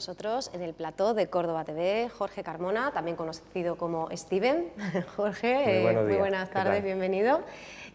nosotros en el plató de Córdoba TV, Jorge Carmona, también conocido como Steven. Jorge, muy, eh, muy buenas tardes, bienvenido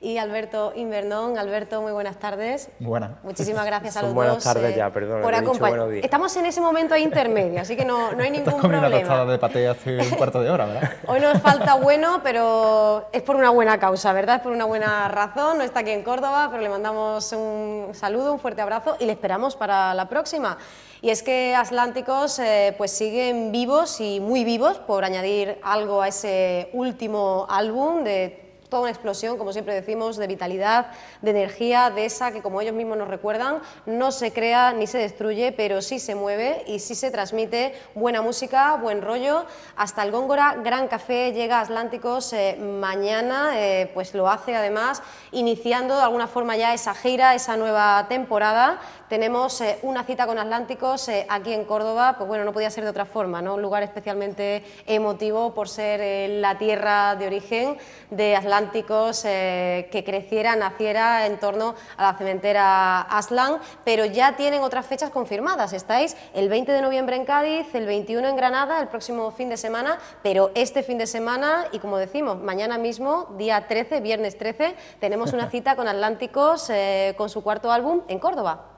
y Alberto Invernón. Alberto, muy buenas tardes. Buenas. Muchísimas gracias a los buenas tardes eh, ya, perdón. Por Estamos en ese momento intermedio, así que no, no hay ningún problema. Una tostada de paté hace un cuarto de hora, ¿verdad? Hoy nos falta bueno, pero es por una buena causa, ¿verdad? Es por una buena razón. No está aquí en Córdoba, pero le mandamos un saludo, un fuerte abrazo y le esperamos para la próxima. Y es que Atlánticos eh, pues siguen vivos y muy vivos, por añadir algo a ese último álbum de una explosión, como siempre decimos, de vitalidad, de energía, de esa que, como ellos mismos nos recuerdan, no se crea ni se destruye, pero sí se mueve y sí se transmite buena música, buen rollo. Hasta el Góngora, Gran Café llega a Atlánticos eh, mañana, eh, pues lo hace además, iniciando de alguna forma ya esa gira, esa nueva temporada tenemos eh, una cita con Atlánticos eh, aquí en Córdoba, pues bueno, no podía ser de otra forma, ¿no? Un lugar especialmente emotivo por ser eh, la tierra de origen de Atlánticos que creciera, naciera en torno a la cementera Aslan, pero ya tienen otras fechas confirmadas. Estáis el 20 de noviembre en Cádiz, el 21 en Granada, el próximo fin de semana, pero este fin de semana, y como decimos, mañana mismo, día 13, viernes 13, tenemos una cita con Atlánticos con su cuarto álbum en Córdoba.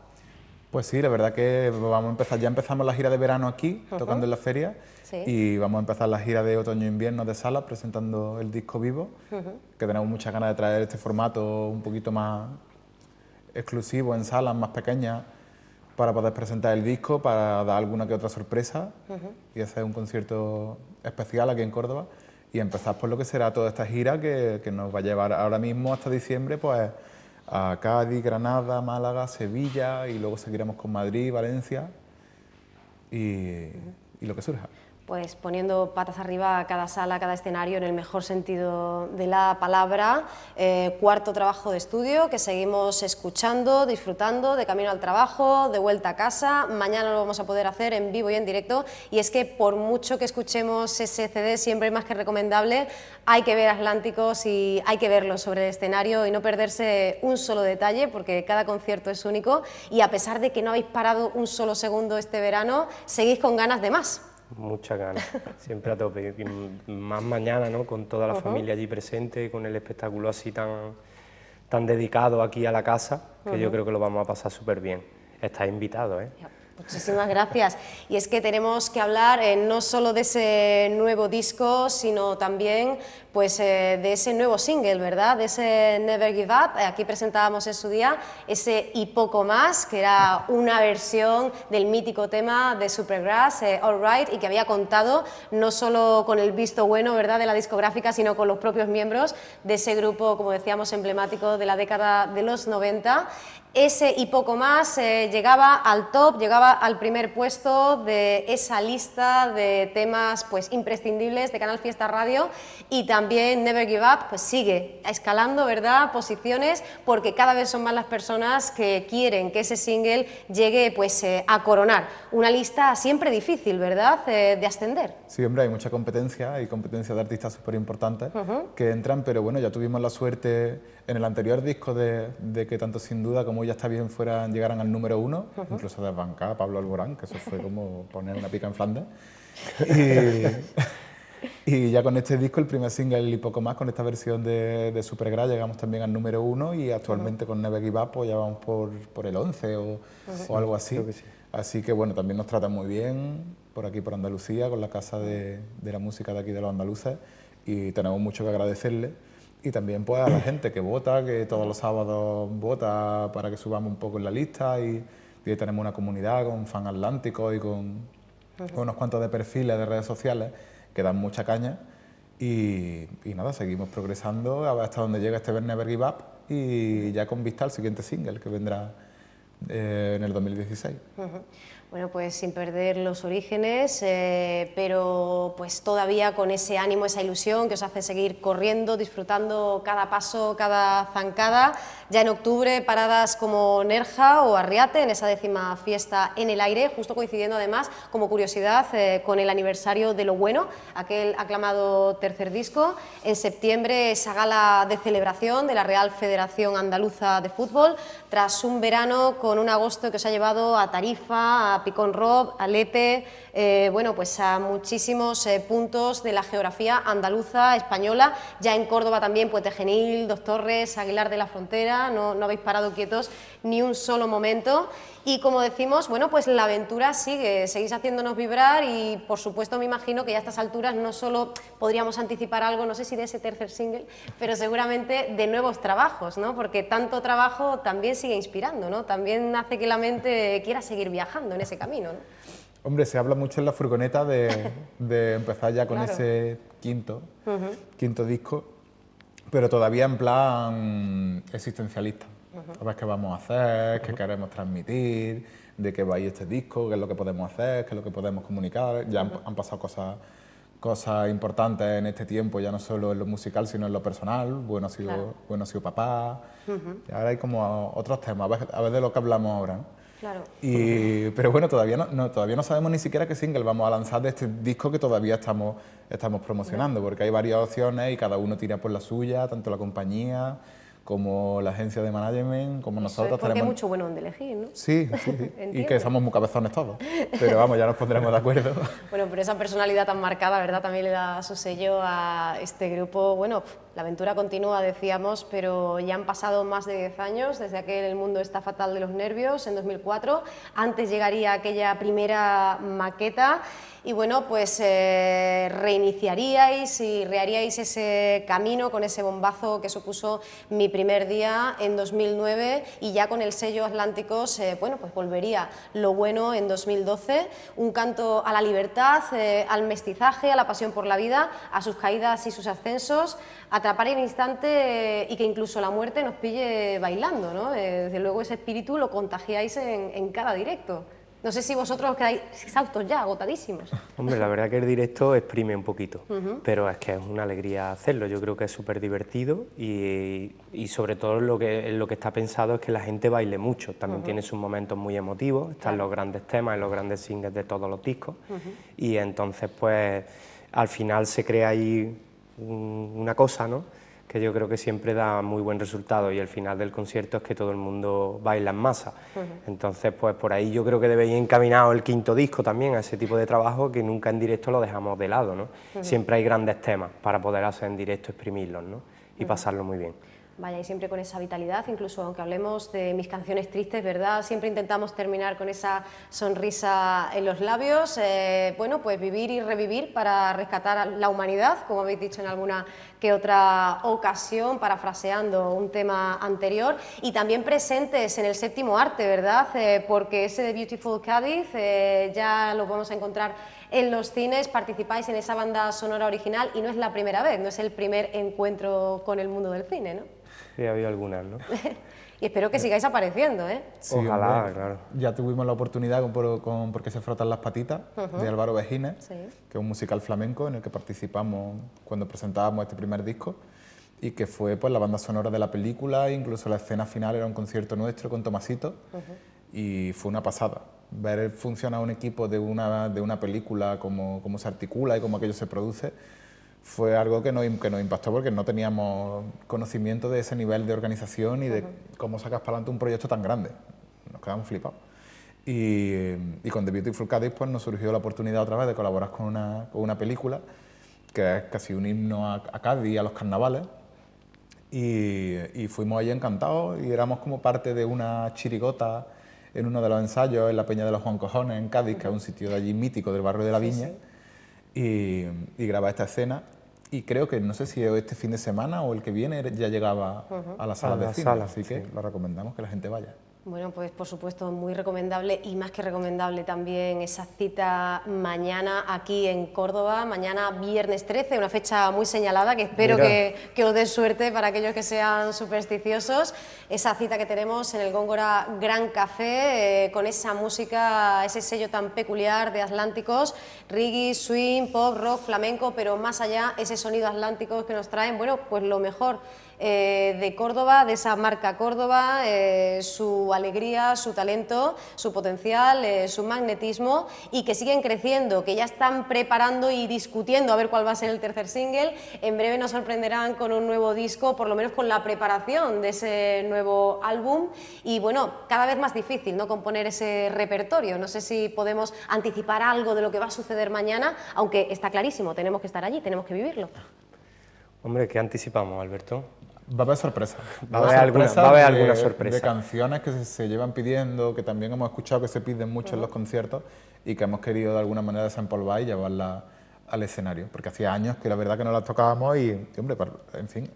Pues sí, la verdad que vamos a empezar, ya empezamos la gira de verano aquí, tocando en la feria, y vamos a empezar la gira de otoño-invierno de salas, presentando el disco vivo, que tenemos muchas ganas de traer este formato un poquito más exclusivo en salas más pequeñas para poder presentar el disco, para dar alguna que otra sorpresa y hacer un concierto especial aquí en Córdoba y empezar por lo que será toda esta gira que, que nos va a llevar ahora mismo hasta diciembre, pues a Cádiz, Granada, Málaga, Sevilla y luego seguiremos con Madrid, Valencia y, lo que surja pues poniendo patas arriba cada sala, cada escenario en el mejor sentido de la palabra. Eh, cuarto trabajo de estudio que seguimos escuchando, disfrutando de camino al trabajo, de vuelta a casa. Mañana lo vamos a poder hacer en vivo y en directo. Y es que por mucho que escuchemos ese CD, siempre es más que recomendable, hay que ver Atlánticos y hay que verlo sobre el escenario y no perderse un solo detalle porque cada concierto es único. Y a pesar de que no habéis parado un solo segundo este verano, seguís con ganas de más. Mucha ganas, siempre a tope. Y más mañana, ¿no? Con toda la familia allí presente, con el espectáculo así tan, tan dedicado aquí a la casa, que yo creo que lo vamos a pasar súper bien. Estás invitado, ¿eh? Muchísimas gracias. Y es que tenemos que hablar eh, no solo de ese nuevo disco, sino también pues, eh, de ese nuevo single, ¿verdad? De ese Never Give Up. Aquí presentábamos en su día ese Y Poco Más, que era una versión del mítico tema de Supergrass, eh, All Right, y que había contado no solo con el visto bueno, ¿verdad?, de la discográfica, sino con los propios miembros de ese grupo, como decíamos, emblemático de la década de los 90 ese y poco más eh, llegaba al top, llegaba al primer puesto de esa lista de temas pues imprescindibles de Canal Fiesta Radio y también Never Give Up pues sigue escalando, ¿verdad? Posiciones porque cada vez son más las personas que quieren que ese single llegue pues eh, a coronar una lista siempre difícil, ¿verdad? Eh, de ascender. Sí, hombre, hay mucha competencia, hay competencia de artistas súper importantes que entran, pero bueno, ya tuvimos la suerte en el anterior disco de, de que tanto sin duda como ya está bien fueran, llegaran al número uno, incluso desbancar a Pablo Alborán, que eso fue como poner una pica en Flandes. Y, ya con este disco, el primer single y poco más, con esta versión de, de llegamos también al número uno y actualmente con Neve Give pues ya vamos por, por el 11 o, o algo así. Así que bueno, también nos tratan muy bien por aquí, por Andalucía, con la Casa de, de la Música de aquí de los andaluces y tenemos mucho que agradecerle y también pues a la gente que vota, que todos los sábados vota para que subamos un poco en la lista y, y tenemos una comunidad con fan atlántico y con, unos cuantos de perfiles de redes sociales que dan mucha caña y, nada, seguimos progresando hasta donde llega este Never Give Up y ya con vista al siguiente single que vendrá eh, en el 2016 bueno, pues sin perder los orígenes, eh, pero pues todavía con ese ánimo, esa ilusión que os hace seguir corriendo, disfrutando cada paso, cada zancada. Ya en octubre, paradas como Nerja o Arriate, en esa décima fiesta en el aire, justo coincidiendo además, como curiosidad, eh, con el aniversario de Lo Bueno, aquel aclamado tercer disco. En septiembre, esa gala de celebración de la Real Federación Andaluza de Fútbol, tras un verano con un agosto que os ha llevado a Tarifa, Picón Rob, Alete, eh, bueno, pues a muchísimos eh, puntos de la geografía andaluza, española, ya en Córdoba también, Puente Genil, Dos Torres, Aguilar de la Frontera, no, habéis parado quietos ni un solo momento. Y como decimos, bueno, pues la aventura sigue, seguís haciéndonos vibrar y por supuesto me imagino que ya a estas alturas no solo podríamos anticipar algo, no sé si de ese tercer single, pero seguramente de nuevos trabajos, ¿no? Porque tanto trabajo también sigue inspirando, ¿no? También hace que la mente quiera seguir viajando ese camino. Hombre, se habla mucho en la furgoneta de, empezar ya con ese quinto, quinto disco, pero todavía en plan existencialista. a ver ¿Qué vamos a hacer? ¿Qué queremos transmitir? ¿De qué va a ir este disco? ¿Qué es lo que podemos hacer? ¿Qué es lo que podemos comunicar? Ya han, pasado cosas cosas importantes en este tiempo, ya no solo en lo musical, sino en lo personal. Bueno ha sido, bueno sido papá. Ahora hay como otros temas, a ver, de lo que hablamos ahora. Claro. Y, pero bueno, todavía no, no, todavía no sabemos ni siquiera qué single vamos a lanzar de este disco que todavía estamos, estamos promocionando, porque hay varias opciones y cada uno tira por la suya, tanto la compañía como la agencia de management, como nosotros es tenemos... mucho bueno donde elegir, ¿no? Sí, sí, y que somos muy cabezones todos, pero vamos, ya nos pondremos de acuerdo. bueno, pero esa personalidad tan marcada, ¿verdad? También le da su sello a este grupo. Bueno, la aventura continúa, decíamos, pero ya han pasado más de 10 años desde que El mundo está fatal de los nervios, en 2004. Antes llegaría aquella primera maqueta y bueno, pues eh, reiniciaríais y reharíais ese camino con ese bombazo que supuso mi primer día en 2009 y ya con el sello Atlánticos, eh, bueno, pues volvería lo bueno en 2012, un canto a la libertad, eh, al mestizaje, a la pasión por la vida, a sus caídas y sus ascensos, atrapar el instante y que incluso la muerte nos pille bailando, ¿no? desde luego ese espíritu lo contagiáis en cada directo. No sé si vosotros quedáis exhaustos ya, agotadísimos. Hombre, la verdad que el directo exprime un poquito, pero es que es una alegría hacerlo. Yo creo que es súper divertido y, sobre todo lo que, lo que está pensado es que la gente baile mucho. También tiene sus momentos muy emotivos, están los grandes temas, los grandes singles de todos los discos. Y entonces, pues, al final se crea ahí una cosa, ¿no? que yo creo que siempre da muy buen resultado y el final del concierto es que todo el mundo baila en masa. Entonces, pues por ahí yo creo que ir encaminado el quinto disco también a ese tipo de trabajo que nunca en directo lo dejamos de lado, ¿no? Siempre hay grandes temas para poder hacer en directo, exprimirlos, ¿no? Y pasarlo muy bien vaya, y siempre con esa vitalidad, incluso aunque hablemos de mis canciones tristes, ¿verdad? Siempre intentamos terminar con esa sonrisa en los labios, eh, bueno, pues vivir y revivir para rescatar a la humanidad, como habéis dicho en alguna que otra ocasión, parafraseando un tema anterior, y también presentes en el séptimo arte, ¿verdad? Eh, porque ese de Beautiful Cádiz eh, ya lo vamos a encontrar en los cines, participáis en esa banda sonora original y no es la primera vez, no es el primer encuentro con el mundo del cine, ¿no? Sí, ha habido algunas, ¿no? y espero que sigáis apareciendo, ¿eh? Sí, Ojalá, claro. Ya tuvimos la oportunidad con, con, Porque se frotan las patitas, de Álvaro Vejines, que es un musical flamenco en el que participamos cuando presentábamos este primer disco y que fue pues, la banda sonora de la película, incluso la escena final era un concierto nuestro con Tomasito y fue una pasada ver funcionar un equipo de una, de una película, cómo, se articula y cómo aquello se produce, fue algo que nos, impactó porque no teníamos conocimiento de ese nivel de organización y de cómo sacas para adelante un proyecto tan grande. Nos quedamos flipados. Y, y con The Beautiful Cádiz pues, nos surgió la oportunidad otra vez de colaborar con una, película que es casi un himno a, a y a los carnavales. Y, y fuimos allí encantados y éramos como parte de una chirigota en uno de los ensayos en la Peña de los Juan Cojones, en Cádiz, que es un sitio de allí mítico del barrio de la Viña, Y, y, graba esta escena. Y creo que, no sé si este fin de semana o el que viene, ya llegaba a la sala de cine, así que lo recomendamos que la gente vaya. Bueno, pues por supuesto muy recomendable y más que recomendable también esa cita mañana aquí en Córdoba, mañana viernes 13, una fecha muy señalada que espero que, os dé suerte para aquellos que sean supersticiosos. Esa cita que tenemos en el Góngora Gran Café eh, con esa música, ese sello tan peculiar de Atlánticos, reggae, swing, pop, rock, flamenco, pero más allá ese sonido atlántico que nos traen, bueno, pues lo mejor eh, de Córdoba, de esa marca Córdoba, eh, su alegría, su talento, su potencial, eh, su magnetismo y que siguen creciendo, que ya están preparando y discutiendo a ver cuál va a ser el tercer single. En breve nos sorprenderán con un nuevo disco, por lo menos con la preparación de ese nuevo álbum y bueno, cada vez más difícil no componer ese repertorio. No sé si podemos anticipar algo de lo que va a suceder mañana, aunque está clarísimo, tenemos que estar allí, tenemos que vivirlo. Hombre, ¿qué anticipamos, Alberto? Va a haber sorpresa. Va, a, haber alguna, sorpresa. De canciones que se, llevan pidiendo, que también hemos escuchado que se piden mucho en los conciertos y que hemos querido de alguna manera desempolvar y llevarla al escenario. Porque hacía años que la verdad que no las tocábamos y, hombre, en fin,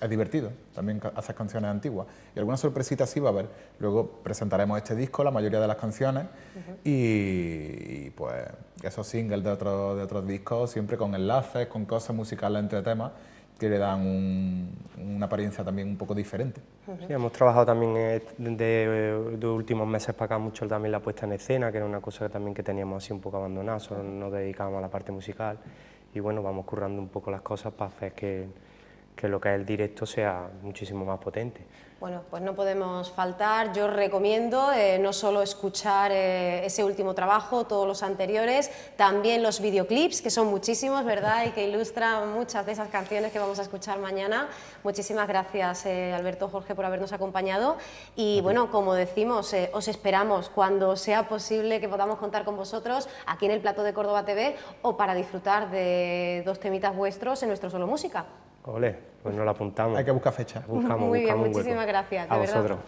es divertido también hacer canciones antiguas. Y alguna sorpresita sí va a haber. Luego presentaremos este disco, la mayoría de las canciones y, pues esos singles de, otro, de otros discos, siempre con enlaces, con cosas musicales entre temas que le dan un, una apariencia también un poco diferente. Sí, hemos trabajado también eh, de, eh, de, últimos meses para acá mucho también la puesta en escena, que era una cosa que también que teníamos así un poco abandonada, solo nos dedicábamos a la parte musical y bueno, vamos currando un poco las cosas para hacer que que lo que es el directo sea muchísimo más potente. Bueno, pues no podemos faltar. Yo recomiendo eh, no solo escuchar eh, ese último trabajo, todos los anteriores, también los videoclips, que son muchísimos, ¿verdad? Y que ilustran muchas de esas canciones que vamos a escuchar mañana. Muchísimas gracias, eh, Alberto Jorge, por habernos acompañado. Y bueno, como decimos, os esperamos cuando sea posible que podamos contar con vosotros aquí en el Plato de Córdoba TV o para disfrutar de dos temitas vuestros en nuestro Solo Música. Ole, pues nos la apuntamos. Hay que buscar fecha. Buscamos, Muy buscamos bien, muchísimas gracias. A vosotros.